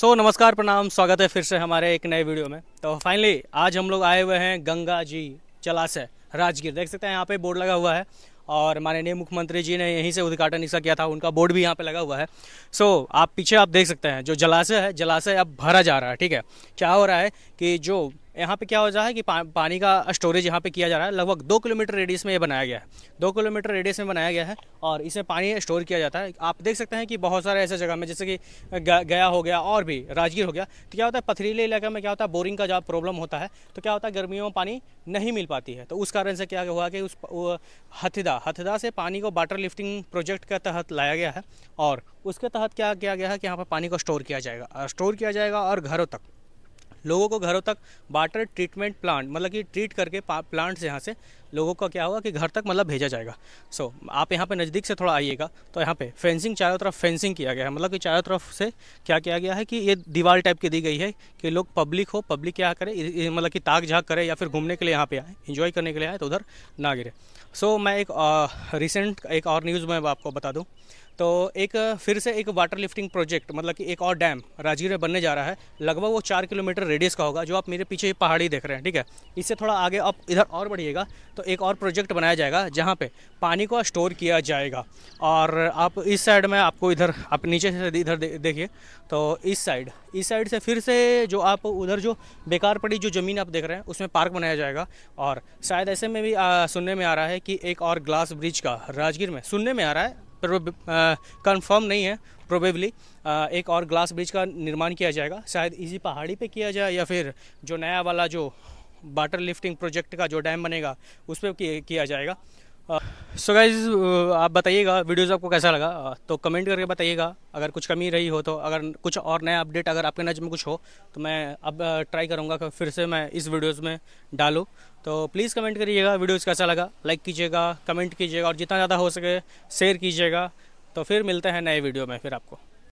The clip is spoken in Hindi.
सो so, नमस्कार प्रणाम स्वागत है फिर से हमारे एक नए वीडियो में तो फाइनली आज हम लोग आए हुए हैं गंगा जी चलाशय राजगीर देख सकते हैं यहाँ पे बोर्ड लगा हुआ है और माननीय मुख्यमंत्री जी ने यहीं से उद्घाटन इसका किया था उनका बोर्ड भी यहाँ पे लगा हुआ है सो so, आप पीछे आप देख सकते हैं जो जलाशय है जलाशय अब भरा जा रहा है ठीक है क्या हो रहा है कि जो यहाँ पे क्या हो रहा है कि पा, पानी का स्टोरेज यहाँ पे किया जा रहा है लगभग दो किलोमीटर रेडियस में ये बनाया गया है दो किलोमीटर रेडियस में बनाया गया है और इसमें पानी स्टोर किया जाता है आप देख सकते हैं कि बहुत सारे ऐसे जगह में जैसे कि गया हो गया और भी राजगीर हो गया तो क्या होता है पथरीले इलाके में क्या होता है बोरिंग का जब प्रॉब्लम होता है तो क्या होता है गर्मियों में पानी नहीं मिल पाती है तो उस कारण से क्या हुआ कि उस हथिदा हथदा से पानी को वाटर लिफ्टिंग प्रोजेक्ट के तहत लाया गया है और उसके तहत क्या किया गया है कि यहाँ पर पानी को स्टोर किया जाएगा स्टोर किया जाएगा और घरों तक लोगों को घरों तक वाटर ट्रीटमेंट प्लांट मतलब कि ट्रीट करके प्लांट यहाँ से लोगों का क्या होगा कि घर तक मतलब भेजा जाएगा सो so, आप यहाँ पे नज़दीक से थोड़ा आइएगा तो यहाँ पे फेंसिंग चारों तरफ फेंसिंग किया गया है मतलब कि चारों तरफ से क्या किया गया है कि ये दीवार टाइप की दी गई है कि लोग पब्लिक हो पब्लिक क्या करे मतलब कि ताक झाक करे या फिर घूमने के लिए यहाँ पे आए इन्जॉय करने के लिए आए तो उधर ना गिरे सो so, मैं एक रिसेंट एक और न्यूज़ में आपको बता दूँ तो एक फिर से एक वाटर लिफ्टिंग प्रोजेक्ट मतलब कि एक और डैम राजगीर में बनने जा रहा है लगभग वो चार किलोमीटर रेडियस का होगा जो आप मेरे पीछे पहाड़ी देख रहे हैं ठीक है इससे थोड़ा आगे आप इधर और बढ़िएगा तो एक और प्रोजेक्ट बनाया जाएगा जहाँ पे पानी को स्टोर किया जाएगा और आप इस साइड में आपको इधर आप नीचे से इधर दे, देखिए तो इस साइड इस साइड से फिर से जो आप उधर जो बेकार पड़ी जो ज़मीन आप देख रहे हैं उसमें पार्क बनाया जाएगा और शायद ऐसे में भी आ, सुनने में आ रहा है कि एक और ग्लास ब्रिज का राजगीर में सुनने में आ रहा है कन्फर्म नहीं है प्रोबेबली एक और ग्लास ब्रिज का निर्माण किया जाएगा शायद इसी पहाड़ी पे किया जाए या फिर जो नया वाला जो वाटर लिफ्टिंग प्रोजेक्ट का जो डैम बनेगा उस पर किया जाएगा सो गाइज आप बताइएगा वीडियोज़ आपको कैसा लगा तो कमेंट करके बताइएगा अगर कुछ कमी रही हो तो अगर कुछ और नया अपडेट अगर आपके नज़र में कुछ हो तो मैं अब ट्राई करूँगा कि फिर से मैं इस वीडियोज़ में डालूँ तो प्लीज़ कमेंट करिएगा वीडियोज़ कैसा लगा लाइक कीजिएगा कमेंट कीजिएगा और जितना ज़्यादा हो सके शेयर कीजिएगा तो फिर मिलते हैं नए वीडियो में फिर आपको